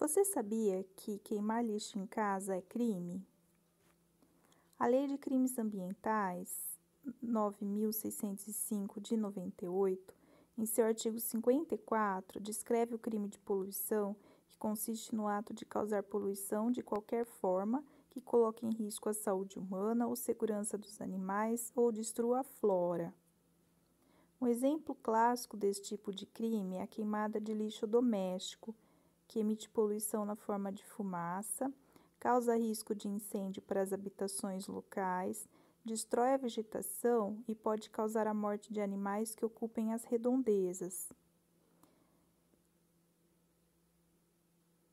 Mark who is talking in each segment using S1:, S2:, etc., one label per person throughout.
S1: Você sabia que queimar lixo em casa é crime? A Lei de Crimes Ambientais 9605 de 98, em seu artigo 54, descreve o crime de poluição, que consiste no ato de causar poluição de qualquer forma que coloque em risco a saúde humana ou segurança dos animais ou destrua a flora. Um exemplo clássico desse tipo de crime é a queimada de lixo doméstico que emite poluição na forma de fumaça, causa risco de incêndio para as habitações locais, destrói a vegetação e pode causar a morte de animais que ocupem as redondezas.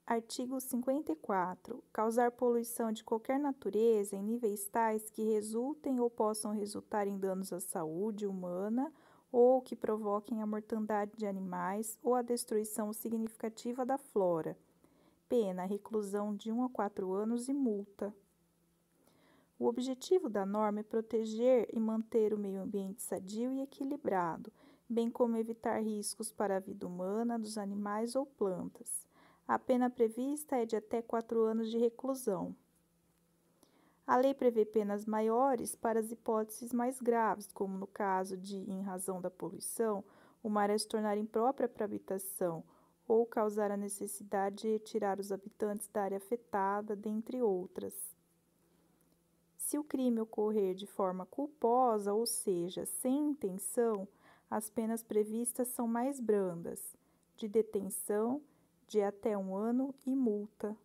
S1: Artigo 54. Causar poluição de qualquer natureza em níveis tais que resultem ou possam resultar em danos à saúde humana ou que provoquem a mortandade de animais ou a destruição significativa da flora. Pena: reclusão de 1 a 4 anos e multa. O objetivo da norma é proteger e manter o meio ambiente sadio e equilibrado, bem como evitar riscos para a vida humana, dos animais ou plantas. A pena prevista é de até 4 anos de reclusão. A lei prevê penas maiores para as hipóteses mais graves, como no caso de, em razão da poluição, uma área se tornar imprópria para habitação ou causar a necessidade de retirar os habitantes da área afetada, dentre outras. Se o crime ocorrer de forma culposa, ou seja, sem intenção, as penas previstas são mais brandas, de detenção de até um ano e multa.